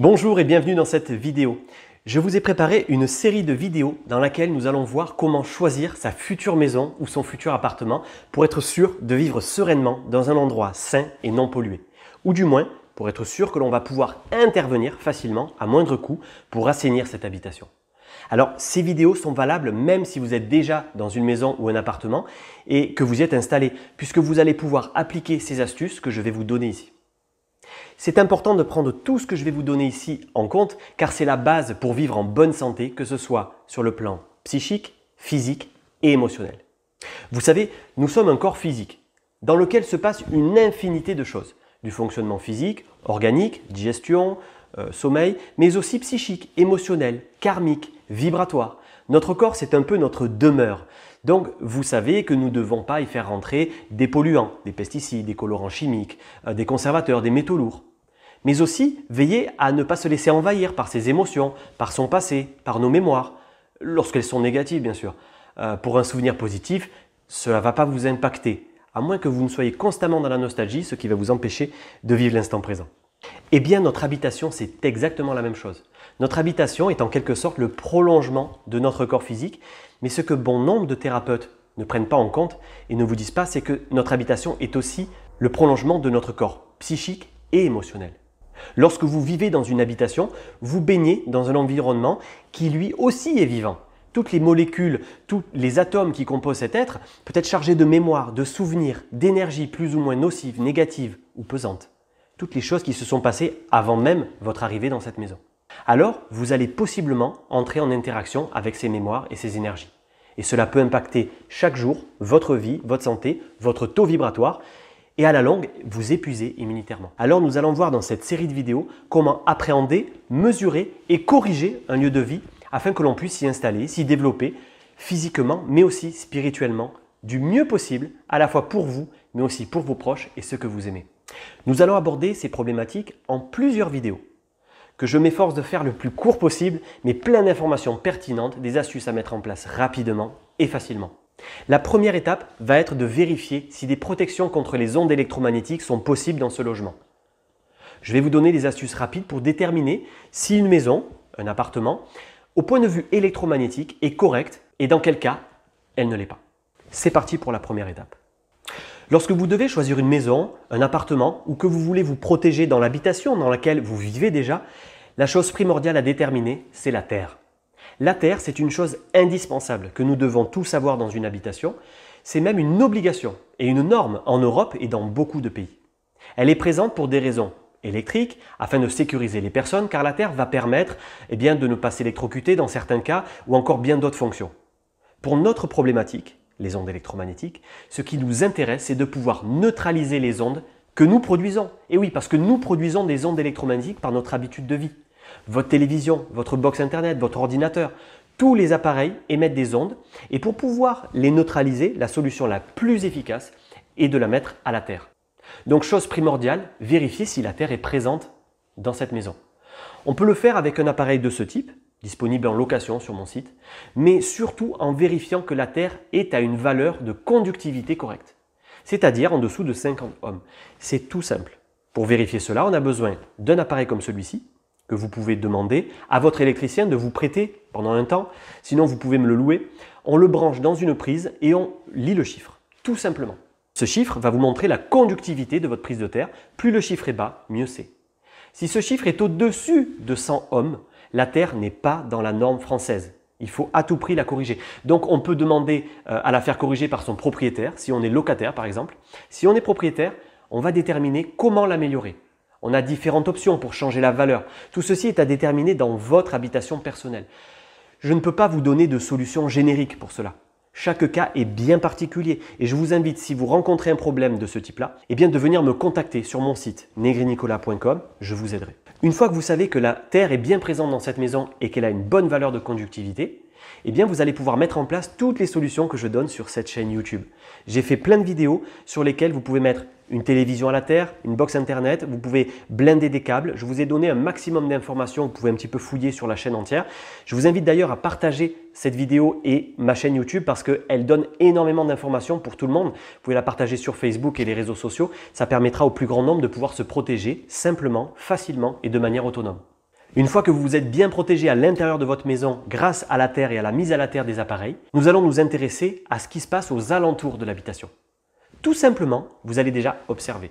Bonjour et bienvenue dans cette vidéo. Je vous ai préparé une série de vidéos dans laquelle nous allons voir comment choisir sa future maison ou son futur appartement pour être sûr de vivre sereinement dans un endroit sain et non pollué. Ou du moins, pour être sûr que l'on va pouvoir intervenir facilement à moindre coût pour assainir cette habitation. Alors, ces vidéos sont valables même si vous êtes déjà dans une maison ou un appartement et que vous y êtes installé, puisque vous allez pouvoir appliquer ces astuces que je vais vous donner ici. C'est important de prendre tout ce que je vais vous donner ici en compte car c'est la base pour vivre en bonne santé, que ce soit sur le plan psychique, physique et émotionnel. Vous savez, nous sommes un corps physique dans lequel se passe une infinité de choses, du fonctionnement physique, organique, digestion, euh, sommeil, mais aussi psychique, émotionnel, karmique, vibratoire. Notre corps, c'est un peu notre demeure. Donc vous savez que nous ne devons pas y faire rentrer des polluants, des pesticides, des colorants chimiques, euh, des conservateurs, des métaux lourds. Mais aussi veillez à ne pas se laisser envahir par ses émotions, par son passé, par nos mémoires, lorsqu'elles sont négatives bien sûr. Euh, pour un souvenir positif, cela ne va pas vous impacter, à moins que vous ne soyez constamment dans la nostalgie, ce qui va vous empêcher de vivre l'instant présent. Eh bien, notre habitation, c'est exactement la même chose. Notre habitation est en quelque sorte le prolongement de notre corps physique, mais ce que bon nombre de thérapeutes ne prennent pas en compte et ne vous disent pas, c'est que notre habitation est aussi le prolongement de notre corps psychique et émotionnel. Lorsque vous vivez dans une habitation, vous baignez dans un environnement qui lui aussi est vivant. Toutes les molécules, tous les atomes qui composent cet être peuvent être chargés de mémoire, de souvenirs, d'énergie plus ou moins nocive, négative ou pesante. Toutes les choses qui se sont passées avant même votre arrivée dans cette maison alors vous allez possiblement entrer en interaction avec ces mémoires et ces énergies. Et cela peut impacter chaque jour votre vie, votre santé, votre taux vibratoire et à la longue vous épuiser immunitairement. Alors nous allons voir dans cette série de vidéos comment appréhender, mesurer et corriger un lieu de vie afin que l'on puisse s'y installer, s'y développer physiquement mais aussi spirituellement du mieux possible à la fois pour vous mais aussi pour vos proches et ceux que vous aimez. Nous allons aborder ces problématiques en plusieurs vidéos que je m'efforce de faire le plus court possible, mais plein d'informations pertinentes, des astuces à mettre en place rapidement et facilement. La première étape va être de vérifier si des protections contre les ondes électromagnétiques sont possibles dans ce logement. Je vais vous donner des astuces rapides pour déterminer si une maison, un appartement, au point de vue électromagnétique est correcte et dans quel cas elle ne l'est pas. C'est parti pour la première étape. Lorsque vous devez choisir une maison, un appartement ou que vous voulez vous protéger dans l'habitation dans laquelle vous vivez déjà, la chose primordiale à déterminer, c'est la terre. La terre, c'est une chose indispensable que nous devons tous avoir dans une habitation. C'est même une obligation et une norme en Europe et dans beaucoup de pays. Elle est présente pour des raisons électriques, afin de sécuriser les personnes, car la terre va permettre eh bien, de ne pas s'électrocuter dans certains cas, ou encore bien d'autres fonctions. Pour notre problématique, les ondes électromagnétiques. Ce qui nous intéresse, c'est de pouvoir neutraliser les ondes que nous produisons. Et oui, parce que nous produisons des ondes électromagnétiques par notre habitude de vie. Votre télévision, votre box internet, votre ordinateur, tous les appareils émettent des ondes. Et pour pouvoir les neutraliser, la solution la plus efficace est de la mettre à la Terre. Donc chose primordiale, vérifier si la Terre est présente dans cette maison. On peut le faire avec un appareil de ce type, disponible en location sur mon site, mais surtout en vérifiant que la terre est à une valeur de conductivité correcte, c'est-à-dire en dessous de 50 ohms. C'est tout simple. Pour vérifier cela, on a besoin d'un appareil comme celui-ci, que vous pouvez demander à votre électricien de vous prêter pendant un temps, sinon vous pouvez me le louer. On le branche dans une prise et on lit le chiffre, tout simplement. Ce chiffre va vous montrer la conductivité de votre prise de terre. Plus le chiffre est bas, mieux c'est. Si ce chiffre est au-dessus de 100 ohms, la Terre n'est pas dans la norme française. Il faut à tout prix la corriger. Donc on peut demander euh, à la faire corriger par son propriétaire, si on est locataire par exemple. Si on est propriétaire, on va déterminer comment l'améliorer. On a différentes options pour changer la valeur. Tout ceci est à déterminer dans votre habitation personnelle. Je ne peux pas vous donner de solution générique pour cela. Chaque cas est bien particulier et je vous invite, si vous rencontrez un problème de ce type-là, eh bien de venir me contacter sur mon site négrinicolas.com, je vous aiderai. Une fois que vous savez que la terre est bien présente dans cette maison et qu'elle a une bonne valeur de conductivité, eh bien vous allez pouvoir mettre en place toutes les solutions que je donne sur cette chaîne YouTube. J'ai fait plein de vidéos sur lesquelles vous pouvez mettre une télévision à la terre, une box internet, vous pouvez blinder des câbles. Je vous ai donné un maximum d'informations, vous pouvez un petit peu fouiller sur la chaîne entière. Je vous invite d'ailleurs à partager cette vidéo et ma chaîne YouTube parce qu'elle donne énormément d'informations pour tout le monde. Vous pouvez la partager sur Facebook et les réseaux sociaux. Ça permettra au plus grand nombre de pouvoir se protéger simplement, facilement et de manière autonome. Une fois que vous vous êtes bien protégé à l'intérieur de votre maison grâce à la terre et à la mise à la terre des appareils, nous allons nous intéresser à ce qui se passe aux alentours de l'habitation. Tout simplement, vous allez déjà observer.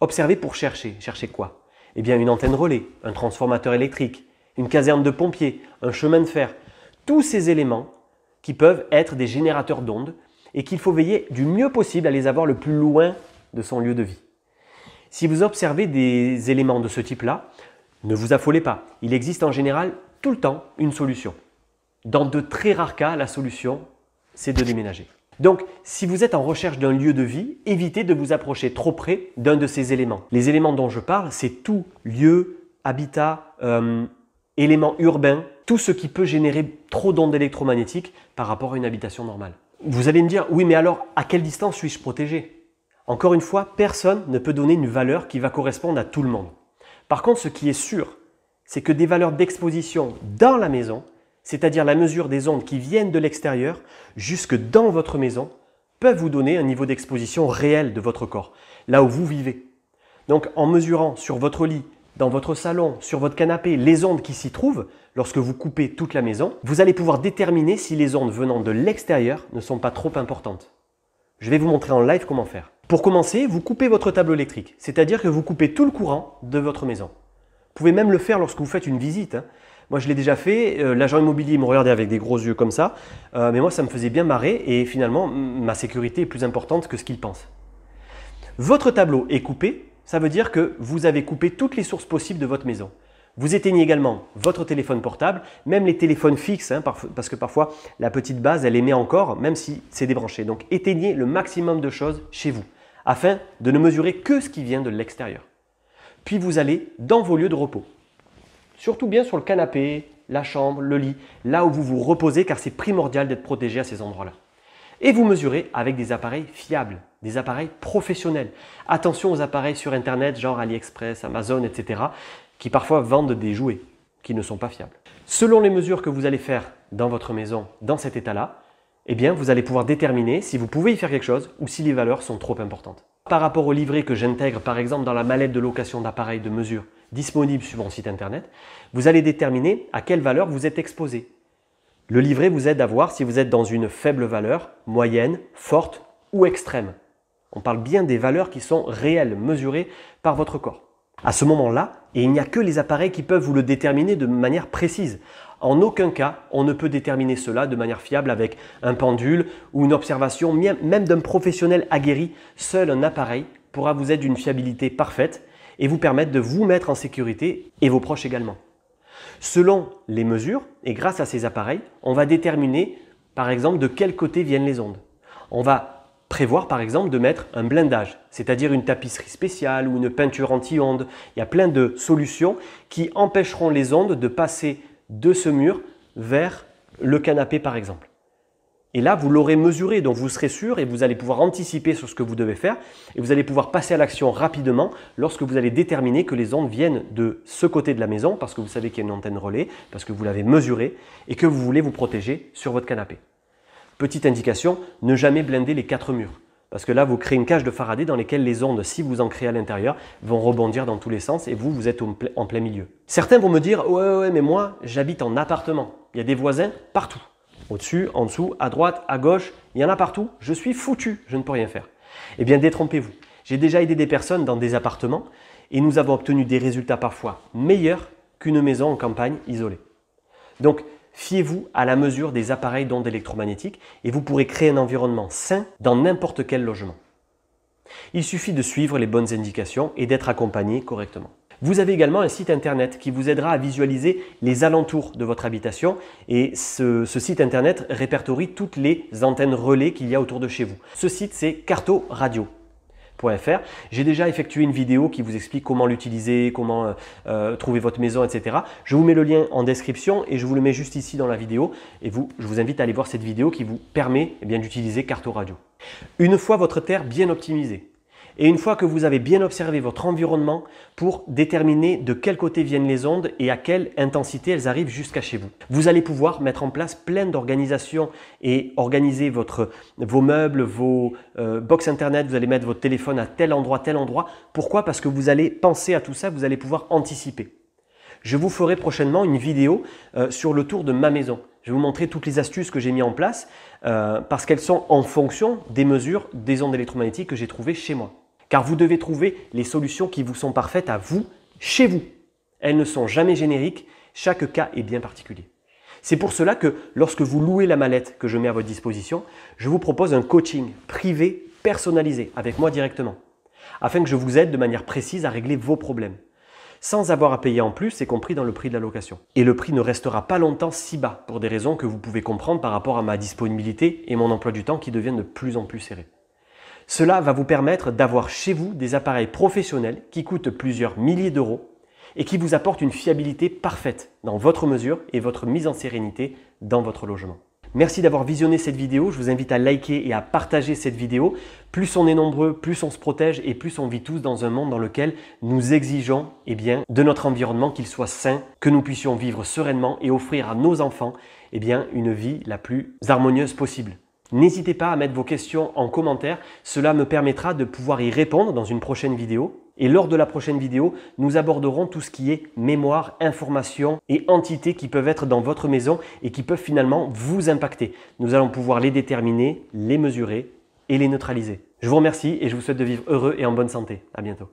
Observer pour chercher. Chercher quoi Eh bien une antenne relais, un transformateur électrique, une caserne de pompiers, un chemin de fer. Tous ces éléments qui peuvent être des générateurs d'ondes et qu'il faut veiller du mieux possible à les avoir le plus loin de son lieu de vie. Si vous observez des éléments de ce type-là, ne vous affolez pas, il existe en général tout le temps une solution. Dans de très rares cas, la solution, c'est de déménager. Donc, si vous êtes en recherche d'un lieu de vie, évitez de vous approcher trop près d'un de ces éléments. Les éléments dont je parle, c'est tout lieu, habitat, euh, élément urbain, tout ce qui peut générer trop d'ondes électromagnétiques par rapport à une habitation normale. Vous allez me dire, oui, mais alors, à quelle distance suis-je protégé Encore une fois, personne ne peut donner une valeur qui va correspondre à tout le monde. Par contre, ce qui est sûr, c'est que des valeurs d'exposition dans la maison, c'est-à-dire la mesure des ondes qui viennent de l'extérieur jusque dans votre maison, peuvent vous donner un niveau d'exposition réel de votre corps, là où vous vivez. Donc en mesurant sur votre lit, dans votre salon, sur votre canapé, les ondes qui s'y trouvent, lorsque vous coupez toute la maison, vous allez pouvoir déterminer si les ondes venant de l'extérieur ne sont pas trop importantes. Je vais vous montrer en live comment faire. Pour commencer, vous coupez votre tableau électrique, c'est-à-dire que vous coupez tout le courant de votre maison. Vous pouvez même le faire lorsque vous faites une visite. Hein. Moi, je l'ai déjà fait. Euh, l'agent immobilier me regardait avec des gros yeux comme ça. Euh, mais moi, ça me faisait bien marrer. Et finalement, ma sécurité est plus importante que ce qu'il pense. Votre tableau est coupé. Ça veut dire que vous avez coupé toutes les sources possibles de votre maison. Vous éteignez également votre téléphone portable, même les téléphones fixes, hein, parce que parfois la petite base, elle émet encore, même si c'est débranché. Donc éteignez le maximum de choses chez vous, afin de ne mesurer que ce qui vient de l'extérieur. Puis vous allez dans vos lieux de repos. Surtout bien sur le canapé, la chambre, le lit, là où vous vous reposez, car c'est primordial d'être protégé à ces endroits-là. Et vous mesurez avec des appareils fiables, des appareils professionnels. Attention aux appareils sur Internet, genre AliExpress, Amazon, etc qui parfois vendent des jouets qui ne sont pas fiables. Selon les mesures que vous allez faire dans votre maison dans cet état-là, eh bien, vous allez pouvoir déterminer si vous pouvez y faire quelque chose ou si les valeurs sont trop importantes. Par rapport au livret que j'intègre par exemple dans la mallette de location d'appareils de mesure disponible sur mon site internet, vous allez déterminer à quelle valeur vous êtes exposé. Le livret vous aide à voir si vous êtes dans une faible valeur, moyenne, forte ou extrême. On parle bien des valeurs qui sont réelles, mesurées par votre corps. À ce moment-là, et il n'y a que les appareils qui peuvent vous le déterminer de manière précise. En aucun cas, on ne peut déterminer cela de manière fiable avec un pendule ou une observation, même d'un professionnel aguerri. Seul un appareil pourra vous être d'une fiabilité parfaite et vous permettre de vous mettre en sécurité et vos proches également. Selon les mesures et grâce à ces appareils, on va déterminer par exemple de quel côté viennent les ondes. On va prévoir par exemple de mettre un blindage, c'est-à-dire une tapisserie spéciale ou une peinture anti-ondes. Il y a plein de solutions qui empêcheront les ondes de passer de ce mur vers le canapé par exemple. Et là, vous l'aurez mesuré, donc vous serez sûr et vous allez pouvoir anticiper sur ce que vous devez faire et vous allez pouvoir passer à l'action rapidement lorsque vous allez déterminer que les ondes viennent de ce côté de la maison parce que vous savez qu'il y a une antenne relais, parce que vous l'avez mesuré et que vous voulez vous protéger sur votre canapé. Petite indication, ne jamais blinder les quatre murs. Parce que là, vous créez une cage de Faraday dans laquelle les ondes, si vous en créez à l'intérieur, vont rebondir dans tous les sens et vous, vous êtes en plein milieu. Certains vont me dire Ouais, ouais, mais moi, j'habite en appartement. Il y a des voisins partout. Au-dessus, en dessous, à droite, à gauche, il y en a partout. Je suis foutu, je ne peux rien faire. Eh bien, détrompez-vous. J'ai déjà aidé des personnes dans des appartements et nous avons obtenu des résultats parfois meilleurs qu'une maison en campagne isolée. Donc, Fiez-vous à la mesure des appareils d'ondes électromagnétiques et vous pourrez créer un environnement sain dans n'importe quel logement. Il suffit de suivre les bonnes indications et d'être accompagné correctement. Vous avez également un site internet qui vous aidera à visualiser les alentours de votre habitation et ce, site internet répertorie toutes les antennes relais qu'il y a autour de chez vous. Ce site c'est Carto Radio. J'ai déjà effectué une vidéo qui vous explique comment l'utiliser, comment euh, euh, trouver votre maison, etc. Je vous mets le lien en description et je vous le mets juste ici dans la vidéo. Et vous, je vous invite à aller voir cette vidéo qui vous permet eh bien d'utiliser Carto Radio. Une fois votre terre bien optimisée, et une fois que vous avez bien observé votre environnement pour déterminer de quel côté viennent les ondes et à quelle intensité elles arrivent jusqu'à chez vous. Vous allez pouvoir mettre en place plein d'organisations et organiser votre, vos meubles, vos euh, box internet, vous allez mettre votre téléphone à tel endroit, tel endroit. Pourquoi Parce que vous allez penser à tout ça, vous allez pouvoir anticiper. Je vous ferai prochainement une vidéo euh, sur le tour de ma maison. Je vais vous montrer toutes les astuces que j'ai mis en place euh, parce qu'elles sont en fonction des mesures des ondes électromagnétiques que j'ai trouvées chez moi car vous devez trouver les solutions qui vous sont parfaites à vous, chez vous. Elles ne sont jamais génériques, chaque cas est bien particulier. C'est pour cela que lorsque vous louez la mallette que je mets à votre disposition, je vous propose un coaching privé personnalisé avec moi directement, afin que je vous aide de manière précise à régler vos problèmes, sans avoir à payer en plus, y compris dans le prix de la location. Et le prix ne restera pas longtemps si bas, pour des raisons que vous pouvez comprendre par rapport à ma disponibilité et mon emploi du temps qui deviennent de plus en plus serré. Cela va vous permettre d'avoir chez vous des appareils professionnels qui coûtent plusieurs milliers d'euros et qui vous apportent une fiabilité parfaite dans votre mesure et votre mise en sérénité dans votre logement. Merci d'avoir visionné cette vidéo. Je vous invite à liker et à partager cette vidéo. Plus on est nombreux, plus on se protège et plus on vit tous dans un monde dans lequel nous exigeons eh bien, de notre environnement qu'il soit sain, que nous puissions vivre sereinement et offrir à nos enfants eh bien, une vie la plus harmonieuse possible. N'hésitez pas à mettre vos questions en commentaire, cela me permettra de pouvoir y répondre dans une prochaine vidéo. Et lors de la prochaine vidéo, nous aborderons tout ce qui est mémoire, information et entités qui peuvent être dans votre maison et qui peuvent finalement vous impacter. Nous allons pouvoir les déterminer, les mesurer et les neutraliser. Je vous remercie et je vous souhaite de vivre heureux et en bonne santé. À bientôt.